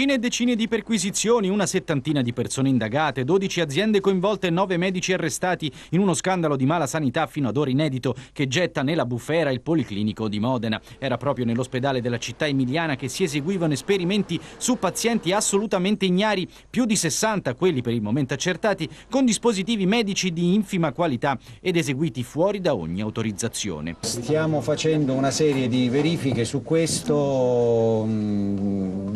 Decine e decine di perquisizioni, una settantina di persone indagate, 12 aziende coinvolte e 9 medici arrestati in uno scandalo di mala sanità fino ad ora inedito che getta nella bufera il Policlinico di Modena. Era proprio nell'ospedale della città emiliana che si eseguivano esperimenti su pazienti assolutamente ignari, più di 60 quelli per il momento accertati, con dispositivi medici di infima qualità ed eseguiti fuori da ogni autorizzazione. Stiamo facendo una serie di verifiche su questo mm,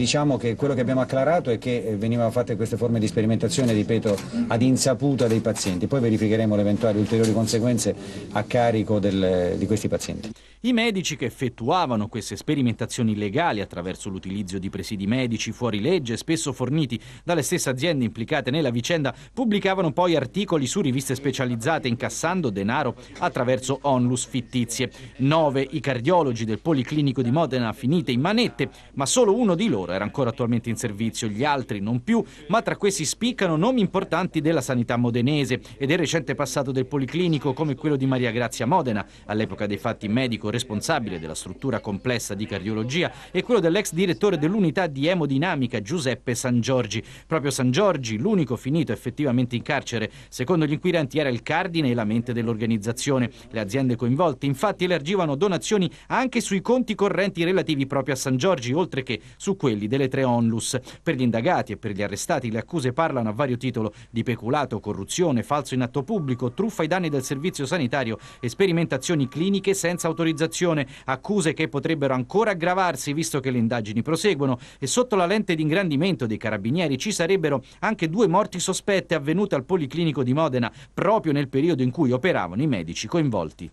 diciamo che quello che abbiamo acclarato è che eh, venivano fatte queste forme di sperimentazione, ripeto, ad insaputa dei pazienti. Poi verificheremo le eventuali ulteriori conseguenze a carico del, di questi pazienti. I medici che effettuavano queste sperimentazioni illegali attraverso l'utilizzo di presidi medici fuori legge, spesso forniti dalle stesse aziende implicate nella vicenda, pubblicavano poi articoli su riviste specializzate incassando denaro attraverso onlus fittizie. Nove i cardiologi del Policlinico di Modena finite in manette, ma solo uno di loro era ancora attualmente in servizio, gli altri non più, ma tra questi spiccano nomi importanti della sanità modenese e del recente passato del Policlinico come quello di Maria Grazia Modena, all'epoca dei fatti medico responsabile della struttura complessa di cardiologia e quello dell'ex direttore dell'unità di emodinamica Giuseppe San Giorgi. Proprio San Giorgi, l'unico finito effettivamente in carcere, secondo gli inquirenti era il cardine e la mente dell'organizzazione. Le aziende coinvolte infatti elargivano donazioni anche sui conti correnti relativi proprio a San Giorgi, oltre che su quelli di Dele 3 Onlus. Per gli indagati e per gli arrestati le accuse parlano a vario titolo di peculato, corruzione, falso in atto pubblico, truffa ai danni del servizio sanitario e sperimentazioni cliniche senza autorizzazione, accuse che potrebbero ancora aggravarsi visto che le indagini proseguono e sotto la lente di ingrandimento dei carabinieri ci sarebbero anche due morti sospette avvenute al Policlinico di Modena proprio nel periodo in cui operavano i medici coinvolti.